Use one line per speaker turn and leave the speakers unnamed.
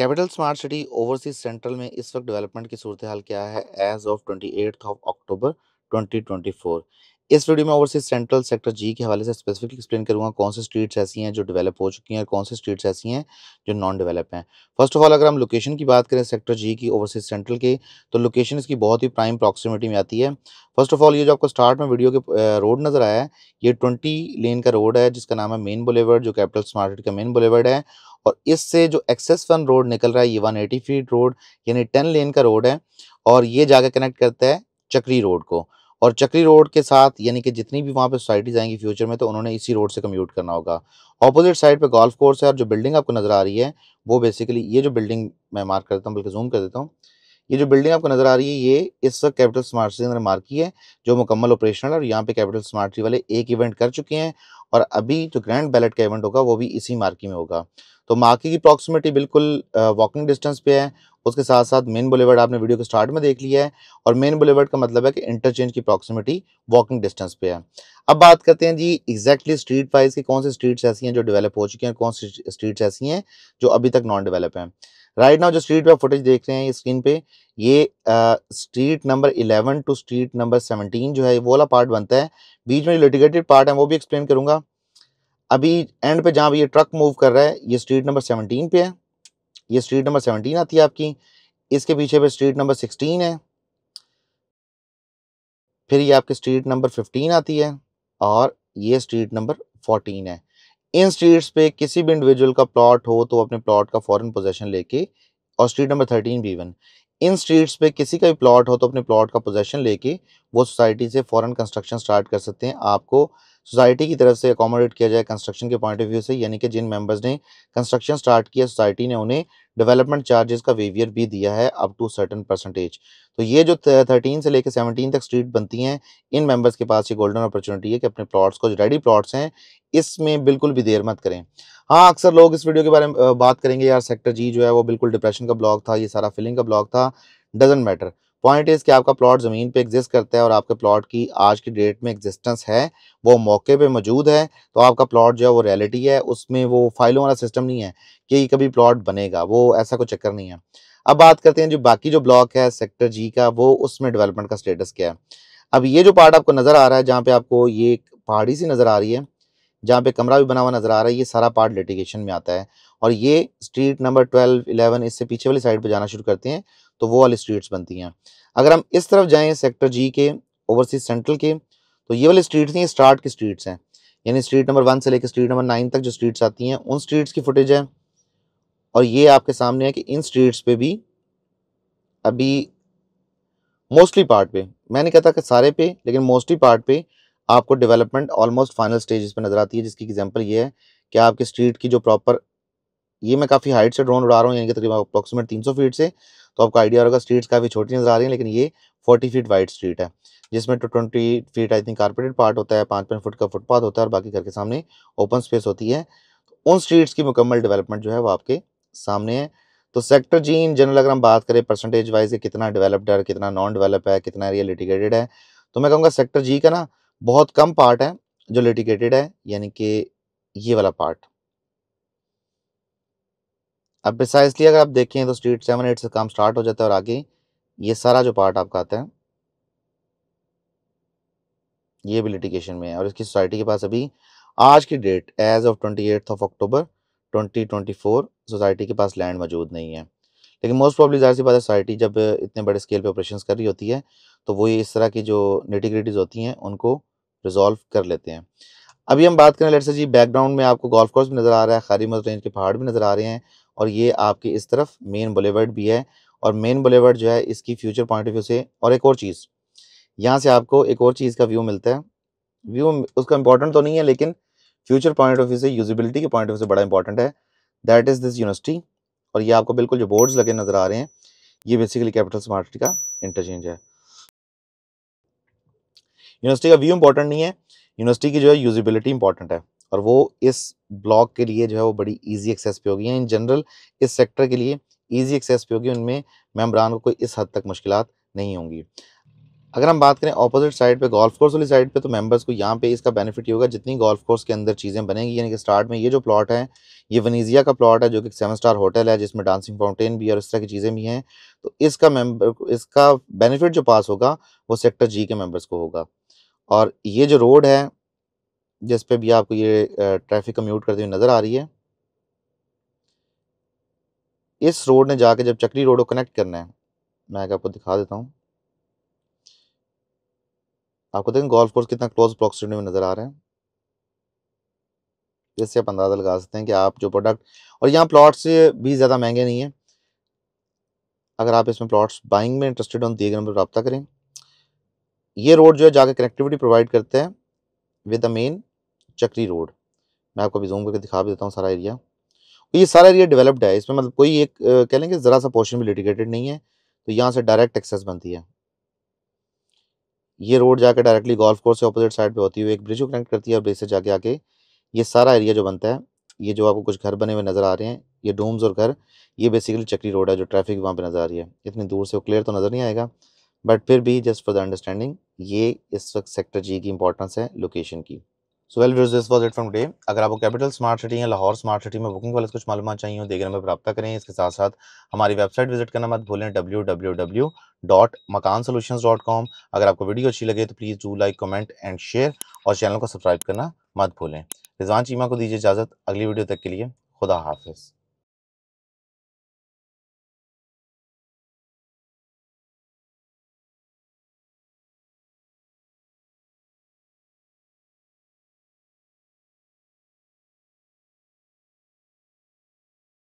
capital smart city overseas central में इस वक्त डेवलपमेंट की सूरत हाल क्या है as of twenty of October 2024 इस वीडियो में ओवरसीज सेंट्रल सेक्टर जी के हवाले से स्पेसिफिकली एक्सप्लेन करूंगा कौन से स्ट्रीट्स ऐसी हैं जो डेवलप हो चुकी हैं और कौन से स्ट्रीट्स ऐसी हैं जो नॉन डेवलप हैं फर्स्ट ऑफ ऑल अगर हम लोकेशन की बात करें सेक्टर जी की ओवरसीज सेंट्रल की तो लोकेशन इसकी बहुत ही प्राइम अप्रॉक्सीमेटी में आती है फर्स्ट ऑफ ऑल ये जो आपको स्टार्ट में वीडियो के रोड नज़र आया है ये ट्वेंटी लेन का रोड है जिसका नाम है मेन बुलेवर्ड जो कैपिटल स्मार्ट का मेन बुलेवर्ड है और इससे जो एक्सेस वन रोड निकल रहा है ये वन एटी फीट रोड यानी टेन लेन का रोड है और ये जाकर कनेक्ट करता है चक्री रोड को और चक्री रोड के साथ यानी कि जितनी भी वहाँ पे सोसाइटीज़ आएंगी फ्यूचर में तो उन्होंने इसी रोड से कम्यूट करना होगा ऑपोजिट साइड पे गोल्फ कोर्स है और जो बिल्डिंग आपको नज़र आ रही है वो बेसिकली ये जो बिल्डिंग मैं मार्क करता हूँ बल्कि जूम कर देता हूँ ये जो बिल्डिंग आपको नजर आ रही है ये इस वक्त कैपिटल स्मार्ट सिटी अंदर मार्की है जो मुकम्मल ऑपरेशनल और यहाँ पे कैपिटल स्मार्ट सिटी वाले एक इवेंट कर चुके हैं और अभी जो ग्रैंड बैलेट का इवेंट होगा वो भी इसी मार्की में होगा तो मार्की की प्रॉक्सिमिटी बिल्कुल वॉकिंग डिस्टेंस पे है उसके साथ साथ मेन बुलेवर्ड आपने वीडियो के स्टार्ट में देख लिया है और मेन बुलेवर्ड का मतलब है कि इंटरचेंज की प्रॉक्सिमिटी वॉकिंग डिस्टेंस पे है अब बात करते हैं जी एग्जैक्टली स्ट्रीट वाइज की कौन सी स्ट्रीट्स ऐसी हैं जो डेवलप हो चुकी हैं कौन सी स्ट्रीट्स ऐसी हैं जो अभी तक नॉन डेवलप हैं राइट नाउ जो स्ट्रीट पे फुटेज देख रहे हैं स्क्रीन पे ये street number 11 to street number 17 जो है वो वाला पार्ट बनता है बीच में लिटिगेटेड पार्ट है वो भी एक्सप्लेन करूंगा अभी एंड पे जहाँ ये ट्रक मूव कर रहा है ये स्ट्रीट नंबर सेवनटीन पे है ये स्ट्रीट नंबर सेवनटीन आती है आपकी इसके पीछे पे स्ट्रीट नंबर सिक्सटीन है फिर ये आपकी स्ट्रीट नंबर फिफ्टीन आती है और ये स्ट्रीट नंबर फोर्टीन है इन स्ट्रीट्स पे किसी भी इंडिविजुअल का प्लॉट हो तो अपने प्लॉट का फॉरन पोजेशन लेके और street number thirteen B one इन स्ट्रीट्स पे किसी का भी प्लॉट हो तो अपने प्लॉट का पोजेशन लेके वो सोसाइटी से फ़ौरन कंस्ट्रक्शन स्टार्ट कर सकते हैं आपको सोसाइटी की तरफ से अकोमोडेट किया जाए कंस्ट्रक्शन के पॉइंट ऑफ व्यू से यानी कि जिन मेंबर्स ने कंस्ट्रक्शन स्टार्ट किया सोसाइटी ने उन्हें डेवलपमेंट चार्जेस का वेवियर भी दिया है अप टू सर्टन परसेंटेज तो ये जो थर्टीन से लेकर सेवनटीन तक स्ट्रीट बनती हैं इन मेंबर्स के पास ये गोल्डन अपॉर्चुनिटी है कि अपने प्लॉट्स को जो रेडी प्लॉट्स हैं इसमें बिल्कुल भी देर मत करें हाँ अक्सर लोग इस वीडियो के बारे में बात करेंगे यार सेक्टर जी जो है वो बिल्कुल डिप्रेशन का ब्लॉक था ये सारा फिलिंग का ब्लॉक था डजेंट मैटर पॉइंट इज़ कि आपका प्लॉट ज़मीन पे एग्जिस्ट करता है और आपके प्लॉट की आज की डेट में एग्जिस्टेंस है वो मौके पे मौजूद है तो आपका प्लॉट जो है वो रियलिटी है उसमें वो फाइलों वाला सिस्टम नहीं है कि कभी प्लॉट बनेगा वो ऐसा कोई चक्कर नहीं है अब बात करते हैं जो बाकी जो ब्लॉक है सेक्टर जी का वो उसमें डेवलपमेंट का स्टेटस क्या है अब ये जो पार्ट आपको नज़र आ रहा है जहाँ पे आपको ये पहाड़ी सी नज़र आ रही है जहाँ पे कमरा भी बना हुआ नज़र आ रहा है ये सारा पार्ट लिटिगेशन में आता है और ये स्ट्रीट नंबर ट्वेल्व इलेवन इससे पीछे वाली साइड पे जाना शुरू करते हैं तो वो वाली स्ट्रीट्स बनती हैं अगर हम इस तरफ जाएँ सेक्टर जी के ओवरसीज सेंट्रल के तो ये वाली स्ट्रीट्स नहीं स्टार्ट की स्ट्रीट्स हैं यानी स्ट्रीट नंबर वन से लेकर स्ट्रीट नंबर नाइन तक जो स्ट्रीट्स आती हैं उन स्ट्रीट्स की फुटेज है और ये आपके सामने है कि इन स्ट्रीट्स पे भी अभी मोस्टली पार्ट पे मैं नहीं कहता कि सारे पे लेकिन मोस्टली पार्ट पे आपको डेवलपमेंट ऑलमोस्ट फाइनल स्टेज पे नज़र आती है जिसकी एग्जांपल ये है कि आपके स्ट्रीट की जो प्रॉपर ये मैं काफ़ी हाइट से ड्रोन उड़ा रहा हूँ यानी कि तकरीबन अप्रोक्सीमेट तीन सौ फीट से तो आपका आइडिया होगा स्ट्रीट्स काफ़ी छोटी नज़र आ रही हैं लेकिन ये फोर्टी फीट वाइड स्ट्रीट है जिसमें two twenty feet I think carpeted part होता है पाँच पाँच फुट का फुटपाथ होता है और बाकी घर के सामने ओपन स्पेस होती है उन स्ट्रीट्स की मुकम्मल डेवलपमेंट जो है वो आपके सामने है तो सेक्टर जी इन जनरल अगर हम बात करें परसेंटेज वाइज कितना डेवलप्ड है कितना नॉन डेवलप है कितना एरिया लिटिगेटेड है तो मैं कहूँगा सेक्टर जी का ना बहुत कम पार्ट है जो लिटिगेटेड है यानी कि ये वाला पार्ट अब प्रिसाइसली अगर आप देखें तो स्ट्रीट सेवन एट से काम स्टार्ट हो जाता है और आगे ये सारा जो पार्ट आपका आता है ये भी लिटिगेशन में है और इसकी सोसाइटी के पास अभी आज की date as of twenty eighth of October 2024 society के पास लैंड मौजूद नहीं है लेकिन मोस्ट प्रॉब्ली जाहिर सी बात है सोसाइटी जब इतने बड़े स्केल पे ऑपरेशन कर रही होती है तो वो ये इस तरह की जो नेटिग्रिटीज होती हैं उनको रिजॉल्व कर लेते हैं अभी हम बात करें लेट से जी बैकग्राउंड में आपको गोल्फ कोर्स भी नज़र आ रहा है खारी मज रेंज के पहाड़ भी नज़र आ रहे हैं और ये आपके इस तरफ मेन बुलेवर्ड भी है और मेन बुलेवर्ड जो है इसकी फ्यूचर पॉइंट ऑफ व्यू से और एक और चीज़ यहाँ से आपको एक और चीज़ का व्यू मिलता है व्यू उसका इंपॉर्टेंट तो नहीं है लेकिन फ्यूचर पॉइंट ऑफ व्यू से यूजिबिलिटी के पॉइंट ऑफ व्यू से बड़ा इंपॉर्टेंट है दैट इज़ दिस यूनिवर्सिटी और ये आपको बिल्कुल जो बोर्ड्स लगे नज़र आ रहे हैं ये बेसिकली कैपिटल स्मार्ट सिटी का इंटरचेंज है यूनिवर्सिटी का व्यू इंपॉर्टेंट नहीं है यूनिवर्सिटी की जो है यूजिबिलिटी इंपॉर्टेंट है और वो इस ब्लॉक के लिए जो है वो बड़ी ईजी एक्सेस पे होगी इन जनरल इस सेक्टर के लिए ईजी एक्सेस पे होगी उनमें मेम्बरान को कोई इस हद तक मुश्किल नहीं होंगी अगर हम बात करें ऑपोजिट साइड पे गोल्फ कोर्स वाली साइड पे तो मेंबर्स को यहाँ पे इसका बेनिफिट ये होगा जितनी गोल्फ कोर्स के अंदर चीज़ें बनेंगी यानी कि स्टार्ट में ये जो प्लॉट है ये वनीजिया का प्लॉट है जो कि सेवन स्टार होटल है जिसमें डांसिंग फाउंटेन भी और इस तरह की चीज़ें भी हैं तो इसका मेंबर इसका बेनिफिट जो पास होगा वो सेक्टर जी के मेम्बर्स को होगा और ये जो रोड है जिस पे भी आपको ये ट्रैफिक कम्यूट करते हुए नज़र आ रही है इस रोड ने जाके जब चकरी रोड को कनेक्ट करना है मैं आपको दिखा देता हूँ आपको देखें गोल्फ कोर्स कितना क्लोज अप्रॉक्सीमेट में नज़र आ रहा है जिससे आप अंदाज़ा लगा सकते हैं कि आप जो प्रोडक्ट और यहाँ प्लॉट्स भी ज़्यादा महंगे नहीं हैं अगर आप इसमें प्लॉट्स बाइंग में इंटरेस्टेड हों तो दिए गए नंबर रबा करें ये रोड जो है जाकर कनेक्टिविटी प्रोवाइड करते हैं with the main Chakri road मैं आपको अभी जूम करके दिखा भी देता हूँ सारा एरिया तो ये सारा एरिया डेवलप्ड है इसमें मतलब कोई एक कह लेंगे ज़रा सा पोर्शन भी लिटिकेटेड नहीं है तो यहाँ से डायरेक्ट एक्सेस बनती है ये रोड जाकर डायरेक्टली गोल्फ कोर्स से अपोजिट साइड पे होती हुई एक ब्रिज को कनेक्ट करती है और ब्रिज से जाके आके ये सारा एरिया जो बनता है ये जो आपको कुछ घर बने हुए नज़र आ रहे हैं ये डोम्स और घर ये बेसिकली चक्री रोड है जो ट्रैफिक वहाँ पर नज़र आ रही है इतनी दूर से वो क्लियर तो नज़र नहीं आएगा बट फिर भी जस्ट फॉर द अंडरस्टैंडिंग ये इस वक्त सेक्टर जी की इंपॉर्टेंस है लोकेशन की so well views this was it from the अगर आपको कैपिटल स्मार्ट सिटी या लाहौर स्मार्ट सिटी में बुकिंग वाले कुछ मालूम चाहिए हो में प्राप्त करें इसके साथ साथ हमारी वेबसाइट विजिट करना मत भूलें W W W dot Makaan solution dot com अगर आपको वीडियो अच्छी लगे तो please do like comment and share और चैनल को सब्सक्राइब करना मत भूलें रिजवान चीमा को दीजिए इजाज़त अगली वीडियो तक के लिए खुदा हाफिज़